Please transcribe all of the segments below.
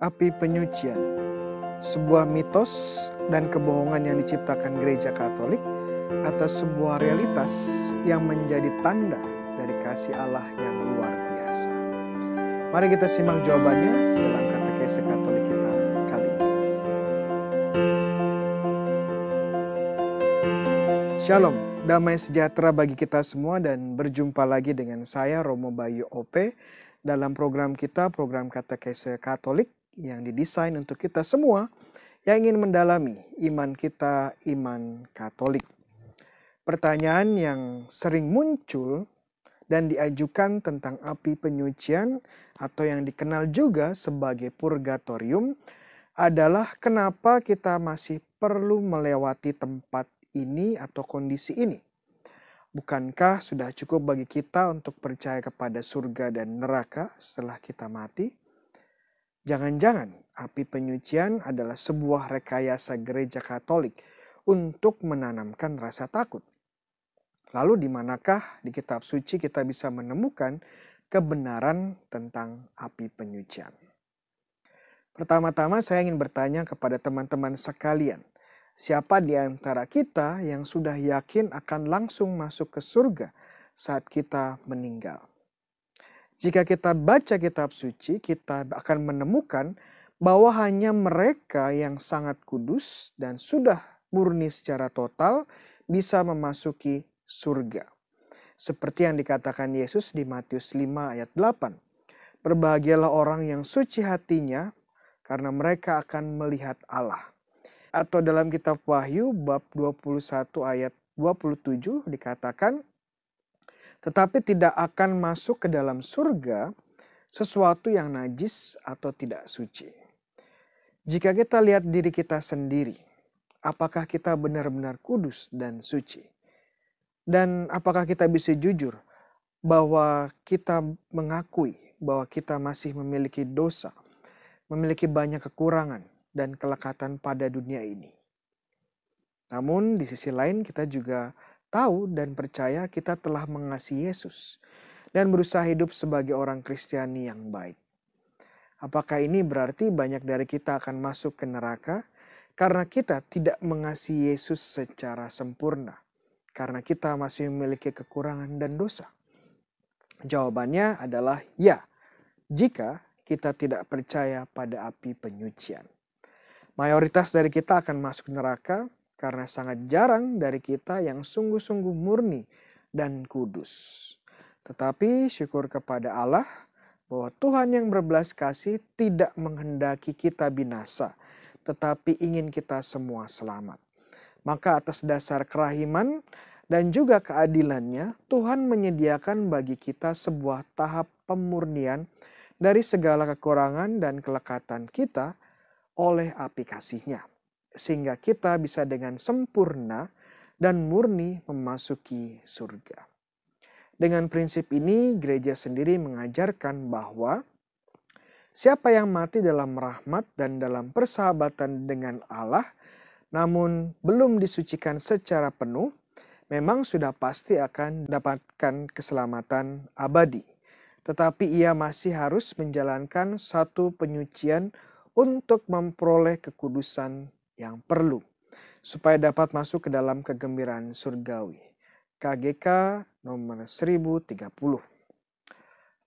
api penyucian, sebuah mitos dan kebohongan yang diciptakan gereja Katolik atau sebuah realitas yang menjadi tanda dari kasih Allah yang luar biasa. Mari kita simak jawabannya dalam Kata katekese Katolik kita kali ini. Shalom, damai sejahtera bagi kita semua dan berjumpa lagi dengan saya Romo Bayu OP dalam program kita, program Katekese Katolik yang didesain untuk kita semua yang ingin mendalami iman kita, iman Katolik. Pertanyaan yang sering muncul dan diajukan tentang api penyucian atau yang dikenal juga sebagai purgatorium adalah kenapa kita masih perlu melewati tempat ini atau kondisi ini. Bukankah sudah cukup bagi kita untuk percaya kepada surga dan neraka setelah kita mati? Jangan-jangan api penyucian adalah sebuah rekayasa gereja Katolik untuk menanamkan rasa takut. Lalu di manakah di kitab suci kita bisa menemukan kebenaran tentang api penyucian? Pertama-tama saya ingin bertanya kepada teman-teman sekalian, siapa di antara kita yang sudah yakin akan langsung masuk ke surga saat kita meninggal? Jika kita baca kitab suci, kita akan menemukan bahwa hanya mereka yang sangat kudus dan sudah murni secara total bisa memasuki surga. Seperti yang dikatakan Yesus di Matius 5 ayat 8. Berbahagialah orang yang suci hatinya karena mereka akan melihat Allah. Atau dalam kitab Wahyu bab 21 ayat 27 dikatakan tetapi tidak akan masuk ke dalam surga sesuatu yang najis atau tidak suci. Jika kita lihat diri kita sendiri, apakah kita benar-benar kudus dan suci? Dan apakah kita bisa jujur bahwa kita mengakui bahwa kita masih memiliki dosa, memiliki banyak kekurangan dan kelekatan pada dunia ini? Namun di sisi lain kita juga tahu dan percaya kita telah mengasihi Yesus dan berusaha hidup sebagai orang Kristiani yang baik. Apakah ini berarti banyak dari kita akan masuk ke neraka karena kita tidak mengasihi Yesus secara sempurna? Karena kita masih memiliki kekurangan dan dosa. Jawabannya adalah ya, jika kita tidak percaya pada api penyucian. Mayoritas dari kita akan masuk neraka karena sangat jarang dari kita yang sungguh-sungguh murni dan kudus. Tetapi syukur kepada Allah bahwa Tuhan yang berbelas kasih tidak menghendaki kita binasa, tetapi ingin kita semua selamat. Maka atas dasar kerahiman dan juga keadilannya, Tuhan menyediakan bagi kita sebuah tahap pemurnian dari segala kekurangan dan kelekatan kita oleh aplikasinya. kasihnya sehingga kita bisa dengan sempurna dan murni memasuki surga. Dengan prinsip ini, gereja sendiri mengajarkan bahwa siapa yang mati dalam rahmat dan dalam persahabatan dengan Allah, namun belum disucikan secara penuh, memang sudah pasti akan dapatkan keselamatan abadi. Tetapi ia masih harus menjalankan satu penyucian untuk memperoleh kekudusan yang perlu supaya dapat masuk ke dalam kegembiraan surgawi. KGK nomor 1030.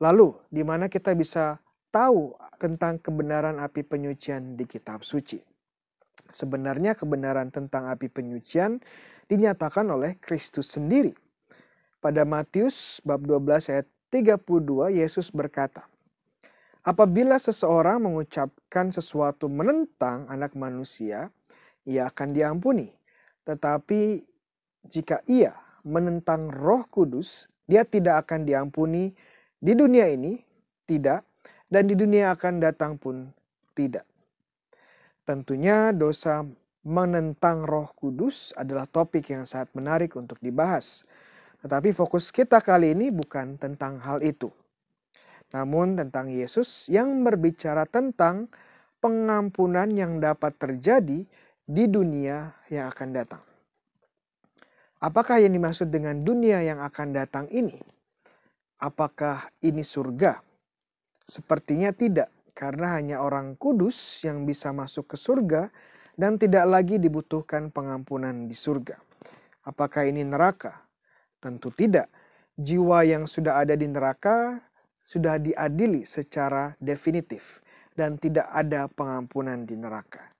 Lalu, di mana kita bisa tahu tentang kebenaran api penyucian di kitab suci? Sebenarnya kebenaran tentang api penyucian dinyatakan oleh Kristus sendiri. Pada Matius bab 12 ayat 32 Yesus berkata, Apabila seseorang mengucapkan sesuatu menentang anak manusia, ia akan diampuni. Tetapi jika ia menentang Roh Kudus, dia tidak akan diampuni di dunia ini, tidak, dan di dunia akan datang pun tidak. Tentunya dosa menentang Roh Kudus adalah topik yang sangat menarik untuk dibahas. Tetapi fokus kita kali ini bukan tentang hal itu. Namun tentang Yesus yang berbicara tentang pengampunan yang dapat terjadi di dunia yang akan datang. Apakah yang dimaksud dengan dunia yang akan datang ini? Apakah ini surga? Sepertinya tidak, karena hanya orang kudus yang bisa masuk ke surga dan tidak lagi dibutuhkan pengampunan di surga. Apakah ini neraka? Tentu tidak. Jiwa yang sudah ada di neraka sudah diadili secara definitif dan tidak ada pengampunan di neraka.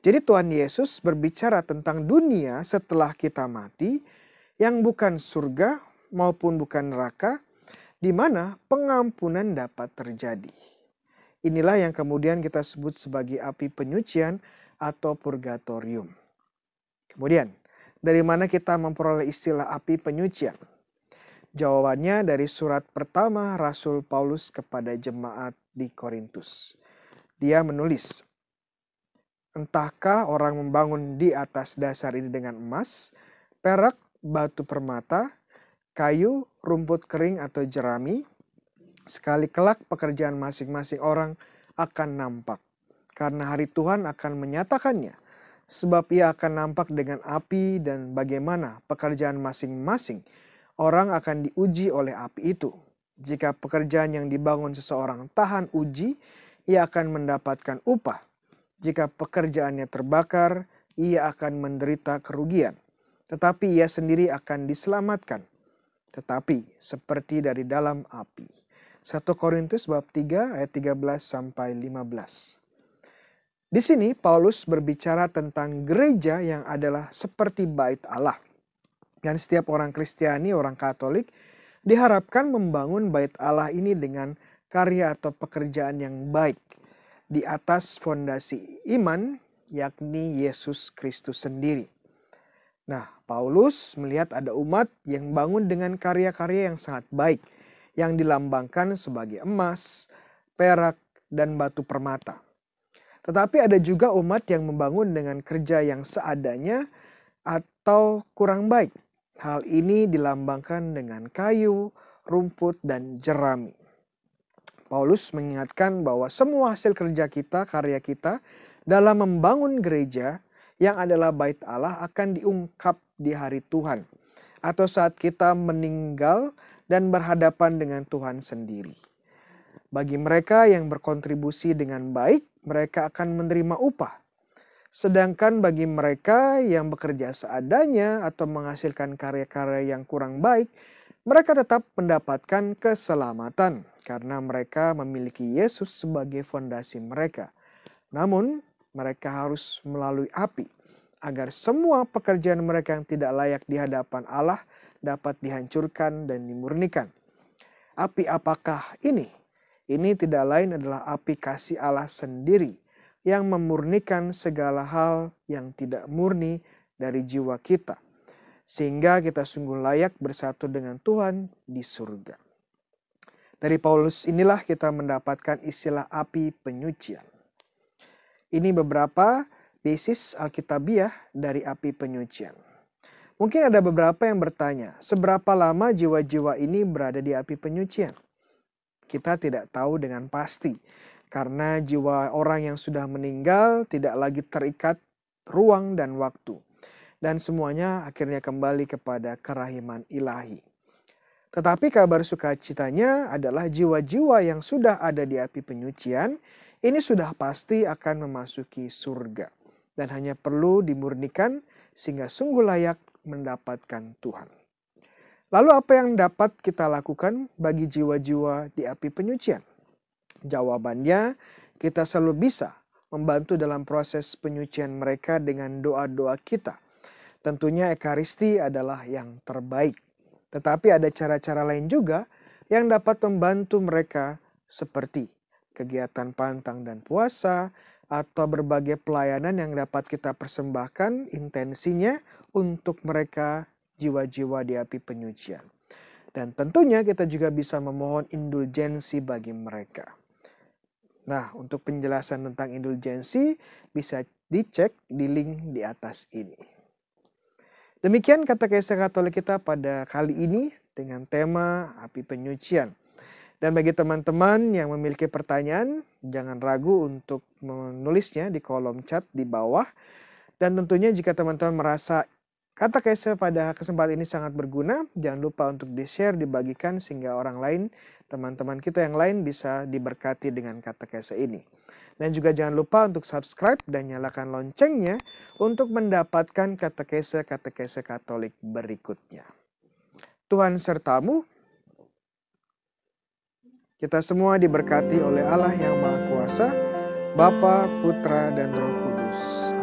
Jadi Tuhan Yesus berbicara tentang dunia setelah kita mati yang bukan surga maupun bukan neraka di mana pengampunan dapat terjadi. Inilah yang kemudian kita sebut sebagai api penyucian atau purgatorium. Kemudian, dari mana kita memperoleh istilah api penyucian? Jawabannya dari surat pertama Rasul Paulus kepada jemaat di Korintus. Dia menulis, Entahkah orang membangun di atas dasar ini dengan emas, perak, batu permata, kayu, rumput kering atau jerami, sekali kelak pekerjaan masing-masing orang akan nampak. Karena hari Tuhan akan menyatakannya, sebab ia akan nampak dengan api dan bagaimana pekerjaan masing-masing orang akan diuji oleh api itu. Jika pekerjaan yang dibangun seseorang tahan uji, ia akan mendapatkan upah. Jika pekerjaannya terbakar, ia akan menderita kerugian, tetapi ia sendiri akan diselamatkan, tetapi seperti dari dalam api. 1 Korintus bab 3 ayat 13 sampai 15. Di sini Paulus berbicara tentang gereja yang adalah seperti bait Allah. Dan setiap orang Kristiani, orang Katolik diharapkan membangun bait Allah ini dengan karya atau pekerjaan yang baik di atas fondasi iman yakni Yesus Kristus sendiri. Nah, Paulus melihat ada umat yang bangun dengan karya-karya yang sangat baik yang dilambangkan sebagai emas, perak, dan batu permata. Tetapi ada juga umat yang membangun dengan kerja yang seadanya atau kurang baik. Hal ini dilambangkan dengan kayu, rumput, dan jerami. Paulus mengingatkan bahwa semua hasil kerja kita, karya kita dalam membangun gereja yang adalah bait Allah akan diungkap di hari Tuhan atau saat kita meninggal dan berhadapan dengan Tuhan sendiri. Bagi mereka yang berkontribusi dengan baik, mereka akan menerima upah. Sedangkan bagi mereka yang bekerja seadanya atau menghasilkan karya-karya yang kurang baik, mereka tetap mendapatkan keselamatan karena mereka memiliki Yesus sebagai fondasi mereka. Namun, mereka harus melalui api agar semua pekerjaan mereka yang tidak layak di hadapan Allah dapat dihancurkan dan dimurnikan. Api apakah ini? Ini tidak lain adalah api kasih Allah sendiri yang memurnikan segala hal yang tidak murni dari jiwa kita, sehingga kita sungguh layak bersatu dengan Tuhan di surga. Dari Paulus inilah kita mendapatkan istilah api penyucian. Ini beberapa basis Alkitabiah dari api penyucian. Mungkin ada beberapa yang bertanya, seberapa lama jiwa-jiwa ini berada di api penyucian? Kita tidak tahu dengan pasti, karena jiwa orang yang sudah meninggal tidak lagi terikat ruang dan waktu. Dan semuanya akhirnya kembali kepada kerahiman ilahi. Tetapi kabar sukacitanya adalah jiwa-jiwa yang sudah ada di api penyucian, ini sudah pasti akan memasuki surga dan hanya perlu dimurnikan sehingga sungguh layak mendapatkan Tuhan. Lalu apa yang dapat kita lakukan bagi jiwa-jiwa di api penyucian? Jawabannya, kita selalu bisa membantu dalam proses penyucian mereka dengan doa-doa kita. Tentunya Ekaristi adalah yang terbaik. Tetapi ada cara-cara lain juga yang dapat membantu mereka seperti kegiatan pantang dan puasa atau berbagai pelayanan yang dapat kita persembahkan intensinya untuk mereka jiwa-jiwa di api penyucian. Dan tentunya kita juga bisa memohon indulgensi bagi mereka. Nah, untuk penjelasan tentang indulgensi bisa dicek di link di atas ini. Demikian kata Kaisar Katolik kita pada kali ini dengan tema api penyucian. Dan bagi teman-teman yang memiliki pertanyaan, jangan ragu untuk menulisnya di kolom chat di bawah. Dan tentunya jika teman-teman merasa kata Kaisar pada kesempatan ini sangat berguna, jangan lupa untuk di-share, dibagikan sehingga orang lain, teman-teman kita yang lain bisa diberkati dengan kata Kaisar ini. Dan juga jangan lupa untuk subscribe dan nyalakan loncengnya untuk mendapatkan katekese-katekese Katolik berikutnya. Tuhan sertamu. Kita semua diberkati oleh Allah yang Maha Kuasa, Bapa, Putra, dan Roh Kudus.